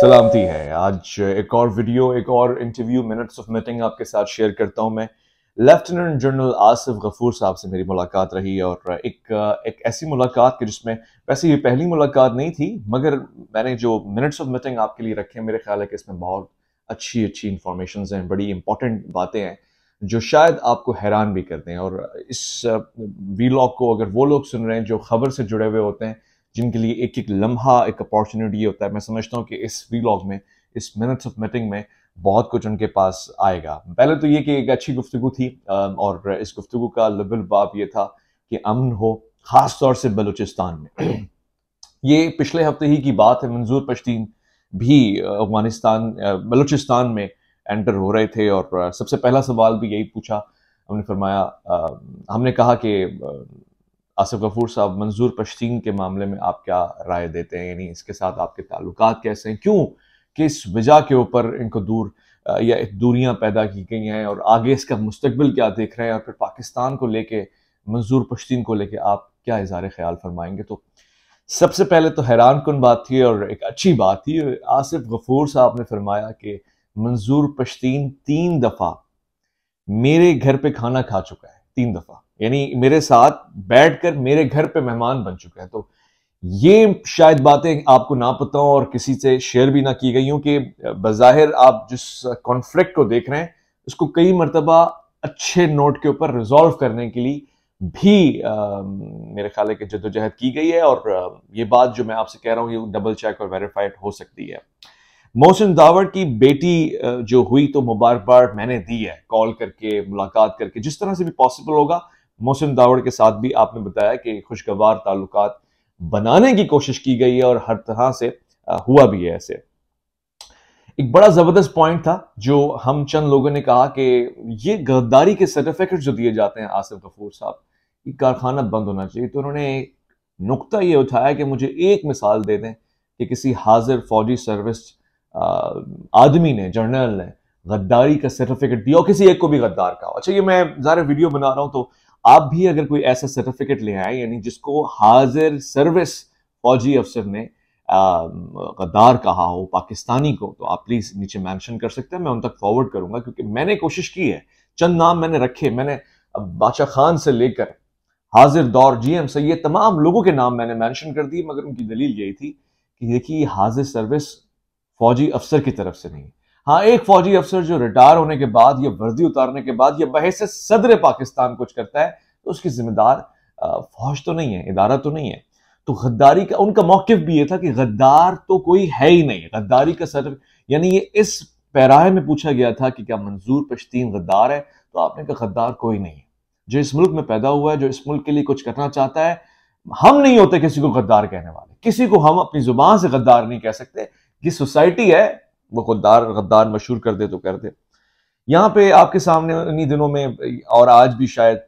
सलामती है आज एक और वीडियो एक और इंटरव्यू मिनट्स ऑफ मीटिंग आपके साथ शेयर करता हूं मैं लेफ्टिनेंट जनरल आसिफ गफूर साहब से मेरी मुलाकात रही और एक एक ऐसी मुलाकात कि जिसमें वैसे ये पहली मुलाकात नहीं थी मगर मैंने जो मिनट्स ऑफ मीटिंग आपके लिए रखे हैं मेरे ख्याल है कि इसमें बहुत अच्छी अच्छी इन्फॉर्मेशन हैं बड़ी इंपॉर्टेंट बातें हैं जो शायद आपको हैरान भी करते हैं और इस वीलॉग uh, को अगर वो लोग सुन रहे हैं जो खबर से जुड़े हुए होते हैं जिनके लिए एक एक लम्हा एक अपॉर्चुनिटी होता है मैं समझता हूँ कि इस वीलॉग में इस मिनट्स ऑफ मीटिंग में बहुत कुछ उनके पास आएगा पहले तो ये कि एक अच्छी गुफ्तु थी और इस गुफ्तु का लबल बाप ये था कि अमन हो ख़ास तौर से बलूचिस्तान में ये पिछले हफ्ते ही की बात है मंजूर पश्तीन भी अफगानिस्तान बलूचिस्तान में एंटर हो रहे थे और सबसे पहला सवाल भी यही पूछा हमने फरमाया हमने कहा कि आसफ गफूर साहब मंजूर पश्तीन के मामले में आप क्या राय देते हैं यानी इसके साथ आपके ताल्लुक कैसे हैं क्यों किस वजह के ऊपर इनको दूर या दूरियां पैदा की गई हैं और आगे इसका मुस्तबिल क्या देख रहे हैं और फिर पाकिस्तान को लेके मंजूर पश्तीन को लेके आप क्या इजहार ख्याल फरमाएंगे तो सबसे पहले तो हैरान कन बात थी और एक अच्छी बात थी आसिफ गफूर साहब ने फरमाया कि मंजूर पश्तीन तीन दफ़ा मेरे घर पे खाना खा चुका है तीन दफ़ा यानी मेरे साथ बैठकर मेरे घर पे मेहमान बन चुका है तो ये शायद बातें आपको ना पता हो और किसी से शेयर भी ना की गई हूं कि बज़ाहिर आप जिस कॉन्फ्लिक्ट को देख रहे हैं उसको कई मरतबा अच्छे नोट के ऊपर रिजॉल्व करने के लिए भी आ, मेरे ख्याल है कि की गई है और ये बात जो मैं आपसे कह रहा हूँ ये डबल चेक और वेरीफाइड हो सकती है मोहसिन दावर की बेटी जो हुई तो मुबारकबाद मैंने दी है कॉल करके मुलाकात करके जिस तरह से भी पॉसिबल होगा मोहसिन दावड़ के साथ भी आपने बताया कि खुशगवार ताल्लुक बनाने की कोशिश की गई है और हर तरह से हुआ भी है ऐसे एक बड़ा ज़बरदस्त पॉइंट था जो हम चंद लोगों ने कहा कि ये गद्दारी के सर्टिफिकेट जो दिए जाते हैं आसिफ गफूर साहब कि कारखाना बंद होना चाहिए तो उन्होंने नुकता ये उठाया कि मुझे एक मिसाल दे दें कि किसी हाजिर फौजी सर्विस आदमी ने जर्नल ने गद्दारी का सर्टिफिकेट दिया और किसी एक को भी गद्दार कहा अच्छा ये मैं ज़ारा वीडियो बना रहा हूँ तो आप भी अगर कोई ऐसा सर्टिफिकेट ले आए यानी जिसको हाजिर सर्विस फौजी अफसर ने गद्दार कहा हो पाकिस्तानी को तो आप प्लीज़ नीचे मेंशन कर सकते हैं मैं उन तक फॉरवर्ड करूंगा क्योंकि मैंने कोशिश की है चंद नाम मैंने रखे मैंने बादशाह खान से लेकर हाजिर दौर जीएम से ये तमाम लोगों के नाम मैंने मेंशन कर दिए मगर उनकी दलील यही थी कि देखिए हाजिर सर्विस फौजी अफसर की तरफ से नहीं हाँ एक फौजी अफसर जो रिटायर होने के बाद या वर्दी उतारने के बाद या बहस सदर पाकिस्तान कुछ करता है तो उसकी जिम्मेदार फौज तो नहीं है इदारा तो नहीं है तो गद्दारी का उनका मौकफ भी ये था कि गद्दार तो कोई है ही नहीं गद्दारी का सर यानी ये इस पैराए में पूछा गया था कि क्या मंजूर पश्तीन गद्दार है तो आपने कहा गद्दार कोई नहीं है जो इस मुल्क में पैदा हुआ है जो इस मुल्क के लिए कुछ करना चाहता है हम नहीं होते किसी को गद्दार कहने वाले किसी को हम अपनी जुबान से गद्दार नहीं कह सकते कि सोसाइटी है वो गद्दार गद्दार मशहूर कर दे तो कर दे यहाँ पे आपके सामने उन्हीं दिनों में और आज भी शायद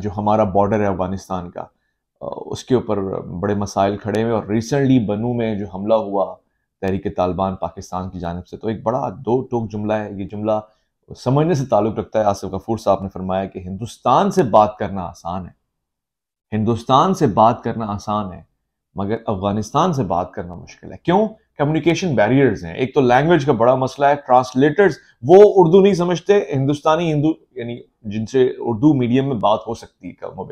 जो हमारा बॉर्डर है अफगानिस्तान का उसके ऊपर बड़े मसाइल खड़े हुए और रिसेंटली बनू में जो हमला हुआ तहरीक तालिबान पाकिस्तान की जानब से तो एक बड़ा दो टोक जुमला है ये जुमला समझने से ताल्लुक़ रखता है आसिफ गफूर साहब ने फरमाया कि हिंदुस्तान से बात करना आसान है हिंदुस्तान से बात करना आसान है मगर अफगानिस्तान से बात करना मुश्किल है क्यों कम्युनिकेशन बैरियर्स हैं एक तो लैंग्वेज का बड़ा मसला है ट्रांसलेटर्स वो उर्दू नहीं समझते हिंदुस्तानी हिंदू यानी जिनसे उर्दू मीडियम में बात हो सकती है कम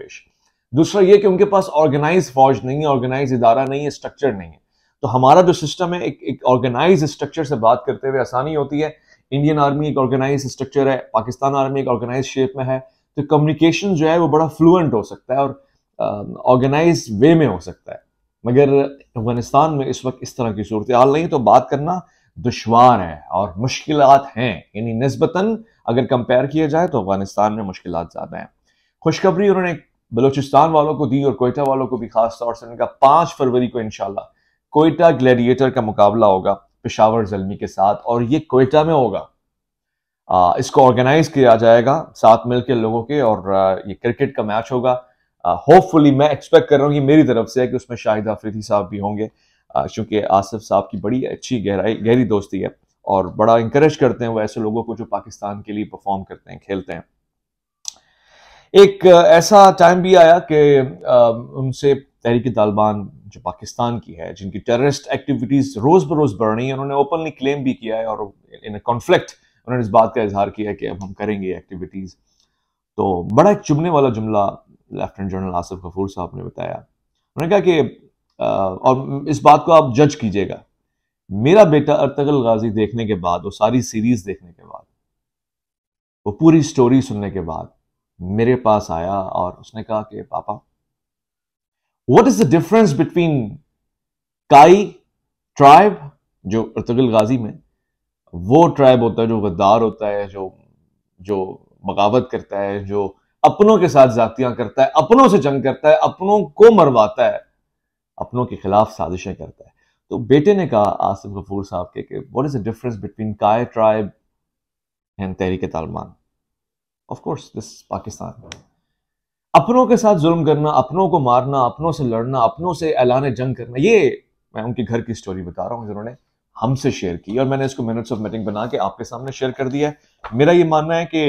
दूसरा ये कि उनके पास ऑर्गेनाइज फौज नहीं है ऑर्गेनाइज इदारा नहीं है स्ट्रक्चर नहीं है तो हमारा जो सिस्टम है एक एक ऑर्गेनाइज स्ट्रक्चर से बात करते हुए आसानी होती है इंडियन आर्मी एक ऑर्गेनाइज स्ट्रक्चर है पाकिस्तान आर्मी एक ऑर्गेनाइज शेप में है तो कम्युनिकेशन जो है वो बड़ा फ्लुएंट हो सकता है और ऑर्गेनाइज वे में हो सकता है मगर अफगानिस्तान में इस वक्त इस तरह की सूरत हाल नहीं तो बात करना दुशवार है और मुश्किल हैं यानी नस्बता अगर कंपेयर किया जाए तो अफगानिस्तान में मुश्किल ज़्यादा हैं खुशखबरी उन्होंने बलोचिस्तान वालों को दी और कोयटा वालों को भी खास तौर से उनका पाँच फरवरी को इनशाला कोयटा ग्लैडिएटर का मुकाबला होगा पेशावर जलमी के साथ और ये कोयटा में होगा आ, इसको ऑर्गेनाइज किया जाएगा साथ मिलकर लोगों के और ये क्रिकेट का मैच होगा होपफुली uh, मैं एक्सपेक्ट कर रहा हूँ कि मेरी तरफ से है कि उसमें शाहिद आफरीदी साहब भी होंगे uh, क्योंकि आसिफ साहब की बड़ी अच्छी गहराई गहरी दोस्ती है और बड़ा इंकरेज करते हैं वो ऐसे लोगों को जो पाकिस्तान के लिए परफॉर्म करते हैं खेलते हैं एक uh, ऐसा टाइम भी आया कि um, उनसे तहरीक तालिबान जो पाकिस्तान की है जिनकी टेररिस्ट एक्टिविटीज़ रोज़ बरोज़ बढ़ रही हैं उन्होंने ओपनली क्लेम भी किया है और इन ए कॉन्फ्लिक्ट उन्होंने इस बात का इजहार किया है कि अब हम करेंगे एक्टिविटीज़ तो बड़ा एक चुभने वाला जुमला लेफ्टिनेंट जनरल आसिफ गफूर साहब ने बताया उन्होंने कहा कि और इस बात को आप जज कीजिएगा मेरा बेटा अर्तगल गाजी देखने के बाद वो सारी सीरीज देखने के बाद वो पूरी स्टोरी सुनने के बाद मेरे पास आया और उसने कहा कि पापा what is the difference between काई ट्राइब जो अर्तगल गाजी में वो ट्राइब होता है जो गद्दार होता है जो जो बगावत करता है जो अपनों के साथ जातियां करता है अपनों से जंग करता है अपनों को मरवाता है अपनों के खिलाफ साजिशें करता है तो बेटे ने कहा आसिफ गफूर साहब के what is the difference between काय tribe and Tehreek Taliban of course this Pakistan अपनों के साथ जुल्म करना अपनों को मारना अपनों से लड़ना अपनों से ऐलान जंग करना ये मैं उनके घर की स्टोरी बता रहा हूँ जिन्होंने हमसे शेयर की और मैंने इसको मिनट्स ऑफ मीटिंग बना के आपके सामने शेयर कर दिया है मेरा ये मानना है कि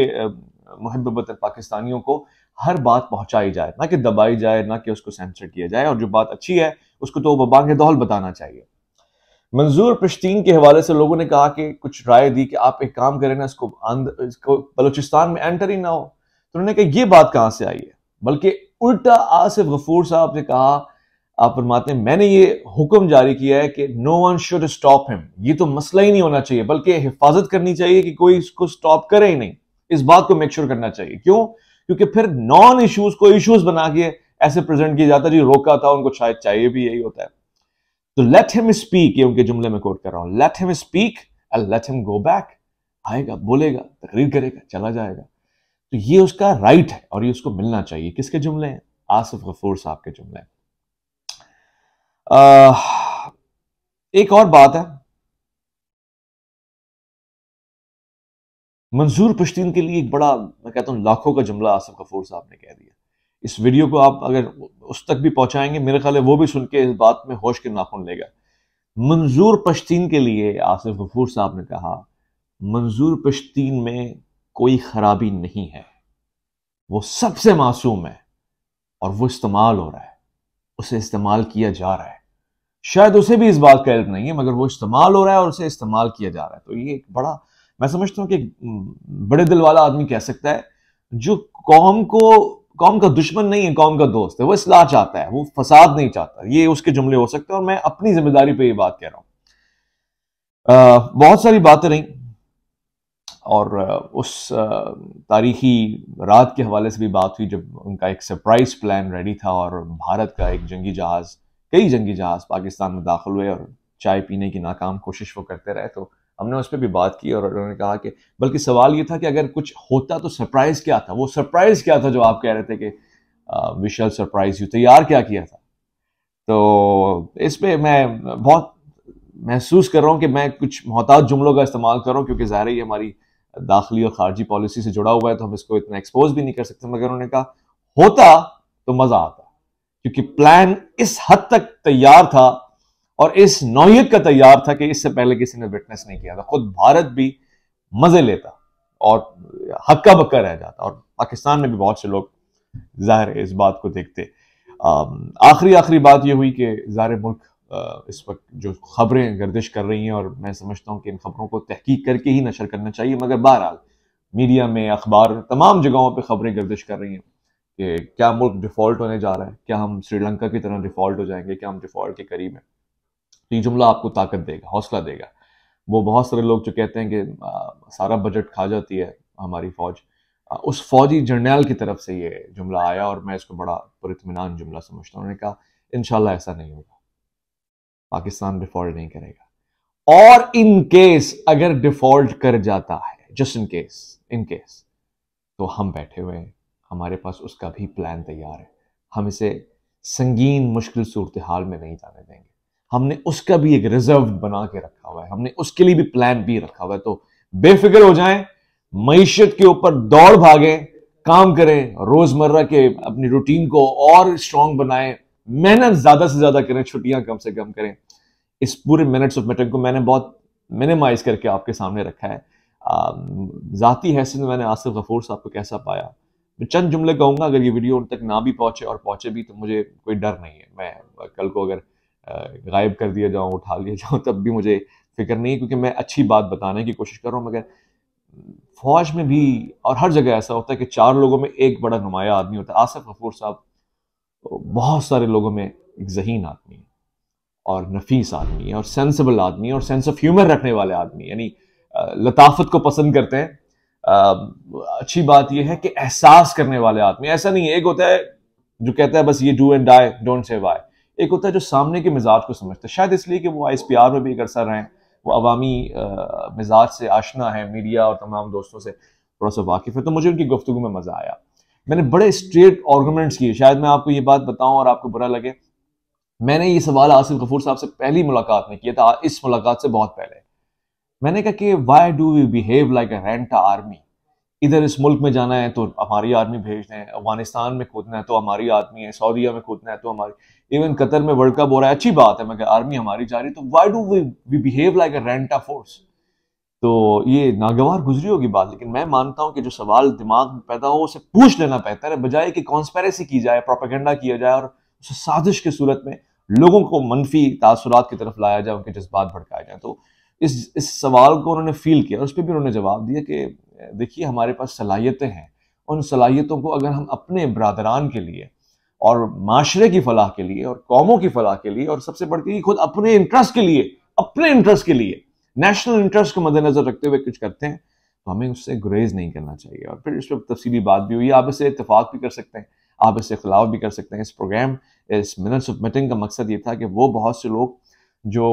मुहब पाकिस्तानियों को हर बात पहुंचाई जाए ना कि दबाई जाए ना कि उसको सेंसर किया जाए और जो बात अच्छी है उसको तो वबा दौल बताना चाहिए मंजूर पश्तीन के हवाले से लोगों ने कहा कि कुछ राय दी कि आप एक काम करें ना इसको इसको बलूचिस्तान में एंटर ही ना हो तो उन्होंने कहा ये बात कहाँ से आई है बल्कि उल्टा आसिफ गफूर साहब ने कहा आप फरमाते मैंने ये हुक्म जारी किया है कि no one should stop him ये तो मसला ही नहीं होना चाहिए बल्कि हिफाजत करनी चाहिए कि कोई इसको स्टॉप करे ही नहीं इस बात को मेक श्योर sure करना चाहिए क्यों क्योंकि फिर नॉन इश्यूज को इश्यूज बना के ऐसे प्रेजेंट किया जाता है जी रोका था उनको शायद चाहिए भी यही होता है तो लेट हिम स्पीक ये उनके जुमले में कोट कर रहा हूं let him speak and let him go back आएगा बोलेगा तकरीर करेगा चला जाएगा तो ये उसका राइट है और ये उसको मिलना चाहिए किसके जुमले हैं आसिफ गफूर साहब के जुमले हैं एक और बात है मंजूर पश्तीन के लिए एक बड़ा मैं कहता हूँ लाखों का जुमला आसफ कफूर साहब ने कह दिया इस वीडियो को आप अगर उस तक भी पहुँचाएंगे मेरे ख्याल है वो भी सुन के इस बात में होश के नाखून लेगा मंजूर पश्तीन के लिए आसिफ गफूर साहब ने कहा मंजूर पश्तीन में कोई खराबी नहीं है वो सबसे मासूम है और वो इस्तेमाल हो रहा है उसे इस्तेमाल किया जा रहा है शायद उसे भी इस बात का इल्म नहीं है मगर वो इस्तेमाल हो रहा है और उसे इस्तेमाल किया जा रहा है तो ये एक बड़ा मैं समझता हूँ कि हम्म, बड़े दिल वाला आदमी कह सकता है जो कौम को कौम का दुश्मन नहीं है कौम का दोस्त है वो इसलाह चाहता है वो फसाद नहीं चाहता ये उसके जुमले हो सकते हैं और मैं अपनी जिम्मेदारी पे ये बात कह रहा हूँ बहुत सारी बातें रही और उस तारीखी रात के हवाले से भी बात हुई जब उनका एक सरप्राइज प्लान रेडी था और भारत का एक जंगी जहाज़ कई जंगी जहाज़ पाकिस्तान में दाखिल हुए और चाय पीने की नाकाम कोशिश वो करते रहे तो हमने उस पर भी बात की और उन्होंने कहा कि बल्कि सवाल ये था कि अगर कुछ होता तो सरप्राइज़ क्या था वो सरप्राइज़ क्या था जो आप कह रहे थे कि विशाल सरप्राइज यू तैयार क्या किया था तो इस पर मैं बहुत महसूस कर रहा हूँ कि मैं कुछ मोहताज जुमलों का इस्तेमाल कर रहा हूँ क्योंकि ज़ाहिर ही हमारी दाखिली और खारजी पॉलिसी से जुड़ा हुआ है तो हम इसको इतना एक्सपोज भी नहीं कर सकते मगर उन्होंने कहा होता तो मज़ा आता क्योंकि प्लान इस हद तक तैयार था और इस नौीयत का तैयार था कि इससे पहले किसी ने विटनेस नहीं किया था खुद भारत भी मजे लेता और हक्का बक्का रह जाता और पाकिस्तान में भी बहुत से लोग जाहिर इस बात को देखते आखिरी आखिरी बात यह हुई कि ज़ाहिर मुल्क इस वक्त जो खबरें गर्दिश कर रही हैं और मैं समझता हूँ कि इन खबरों को तहकीक करके ही नशर करना चाहिए मगर बहरहाल मीडिया में अखबार तमाम जगहों पर खबरें गर्दिश कर रही हैं कि क्या मुल्क डिफ़ॉल्ट होने जा रहा है क्या हम श्रीलंका की तरह डिफ़ॉल्ट हो जाएंगे क्या हम डिफ़ॉल्ट के करीब हैं तो ये जुमला आपको ताकत देगा हौसला देगा वो बहुत सारे लोग जो कहते हैं कि आ, सारा बजट खा जाती है हमारी फ़ौज उस फौजी जर्नैल की तरफ से ये जुमला आया और मैं इसको बड़ा पुरतमान जुमला समझता हूँ उन्होंने कहा इन ऐसा नहीं होगा पाकिस्तान डिफॉल्ट नहीं करेगा और इन केस अगर डिफॉल्ट कर जाता है just in case in case तो हम बैठे हुए हैं हमारे पास उसका भी प्लान तैयार है हम इसे संगीन मुश्किल सूरत हाल में नहीं जाने देंगे हमने उसका भी एक रिजर्व बना के रखा हुआ है हमने उसके लिए भी प्लान भी रखा हुआ है तो बेफिक्र हो जाए मीशत के ऊपर दौड़ भागे काम करें रोजमर्रा के अपनी रूटीन को और स्ट्रांग बनाएं मेहनत ज्यादा से ज्यादा करें छुट्टियां कम से कम करें इस पूरे मिनट्स ऑफ मैटर को मैंने बहुत मिनिमाइज करके आपके सामने रखा है ज़ाती हैसियत में मैंने आसिफ गफूर साहब को कैसा पाया मैं चंद जुमले कहूंगा अगर ये वीडियो उन तक ना भी पहुंचे और पहुंचे भी तो मुझे कोई डर नहीं है मैं कल को अगर गायब कर दिया जाऊँ उठा लिया जाऊँ तब भी मुझे फिक्र नहीं क्योंकि मैं अच्छी बात बताने की कोशिश कर रहा हूँ मगर फौज में भी और हर जगह ऐसा होता है कि चार लोगों में एक बड़ा नुमाया आदमी होता है आसफ गफूर साहब बहुत सारे लोगों में एक जहीन आदमी है और नफीस आदमी है और सेंसिबल आदमी है और सेंस ऑफ ह्यूमर रखने वाले आदमी यानी लताफत को पसंद करते हैं अच्छी बात यह है कि एहसास करने वाले आदमी ऐसा नहीं है एक होता है जो कहता है बस ये do and die don't say why एक होता है जो सामने के मिजाज को समझता है शायद इसलिए कि वो आई एस पी आर में भी एक अरसा हैं वो अवामी मिजाज से आशना है मीडिया और तमाम दोस्तों से थोड़ा सा वाकिफ़ है तो मुझे उनकी गुफ्तु में मज़ा आया मैंने बड़े स्ट्रेट आर्गूमेंट्स किए शायद मैं आपको ये बात बताऊं और आपको बुरा लगे मैंने ये सवाल आसिफ गफूर साहब से पहली मुलाकात में किया था इस मुलाकात से बहुत पहले मैंने कहा कि why do we behave like a rent army इधर इस मुल्क में जाना है तो हमारी आर्मी भेज दें अफगानिस्तान में कूदना है तो हमारी आर्मी है सऊदीया में कूदना है तो हमारी इवन कतर में वर्ल्ड कप हो रहा है अच्छी बात है मगर आर्मी हमारी जा रही तो why do we we behave like a rented force तो ये नागवार गुजरी होगी बात लेकिन मैं मानता हूँ कि जो सवाल दिमाग में पैदा हो उसे पूछ लेना बेहतर है बजाय कि कॉन्स्पेरेसी की जाए प्रोपागेंडा किया जाए और उस साजिश की सूरत में लोगों को मनफी तासुरात की तरफ लाया जाए उनके जज्बात भड़काए जाए तो इस इस सवाल को उन्होंने फील किया और उस पर भी उन्होंने जवाब दिया कि देखिए हमारे पास सलाहियतें हैं उन सलाहियतों को अगर हम अपने बरदरान के लिए और माशरे की फलाह के लिए और कौमों की फलाह के लिए और सबसे बढ़कर खुद अपने इंटरेस्ट के लिए अपने इंटरेस्ट के लिए नेशनल इंटरेस्ट को मद्देनजर रखते हुए कुछ करते हैं तो हमें उससे गुरेज नहीं करना चाहिए और फिर इस पर तफसीली बात भी हुई आप इससे इतफाक़ भी कर सकते हैं आप इससे खिलाफ भी कर सकते हैं इस प्रोग्राम इस मिनट्स ऑफ मीटिंग का मकसद ये था कि वो बहुत से लोग जो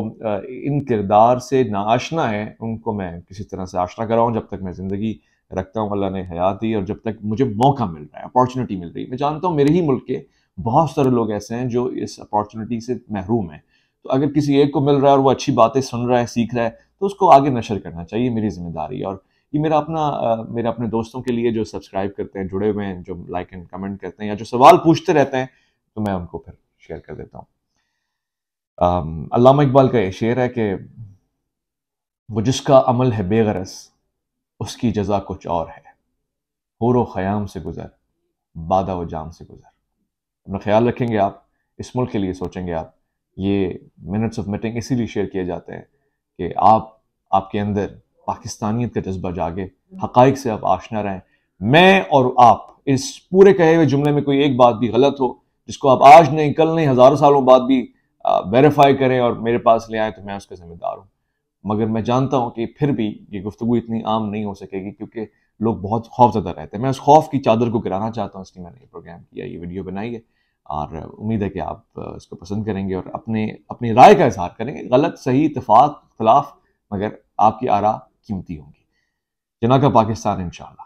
इन किरदार से नाशना है उनको मैं किसी तरह से आशना कराऊँ जब तक मैं ज़िंदगी रखता हूँ अल्लाह ने हयात दी और जब तक मुझे मौका मिल रहा है अपॉर्चुनिटी मिल रही है मैं जानता हूँ मेरे ही मुल्क के बहुत सारे लोग ऐसे हैं जो इस अपॉर्चुनिटी से महरूम हैं तो अगर किसी एक को मिल रहा है और वो अच्छी बातें सुन रहा है सीख रहा है तो उसको आगे नशर करना चाहिए मेरी जिम्मेदारी और ये मेरा अपना मेरे अपने दोस्तों के लिए जो सब्सक्राइब करते हैं जुड़े हुए हैं जो लाइक एंड कमेंट करते हैं या जो सवाल पूछते रहते हैं तो मैं उनको फिर शेयर कर देता हूँ अलामा इकबाल का ये शेर है कि वो जिसका अमल है बेगरस उसकी जजा कुछ और है हुर ख़याम से गुज़र बादा व जाम से गुज़र अपना ख्याल रखेंगे आप इस मुल्क के लिए सोचेंगे आप ये मिनट्स ऑफ मीटिंग इसीलिए शेयर किए जाते हैं कि आप आपके अंदर पाकिस्तानियत का जज्बा जागे हकाइक से आप आशना रहें मैं और आप इस पूरे कहे हुए जुमले में कोई एक बात भी गलत हो जिसको आप आज नहीं कल नहीं हज़ारों सालों बाद भी वेरीफाई करें और मेरे पास ले आए तो मैं उसका जिम्मेदार हूँ मगर मैं जानता हूँ कि फिर भी ये गुफ्तु इतनी आम नहीं हो सकेगी क्योंकि लोग बहुत खौफ ज़्यादा रहते हैं मैं उस खौफ की चादर को गिराना चाहता हूँ इसलिए मैंने ये प्रोग्राम किया ये वीडियो बनाई है और उम्मीद है कि आप इसको पसंद करेंगे और अपने अपनी राय का इजहार करेंगे गलत सही इतफाक़ खिलाफ मगर आपकी आरा कीमती होंगी जना का पाकिस्तान इन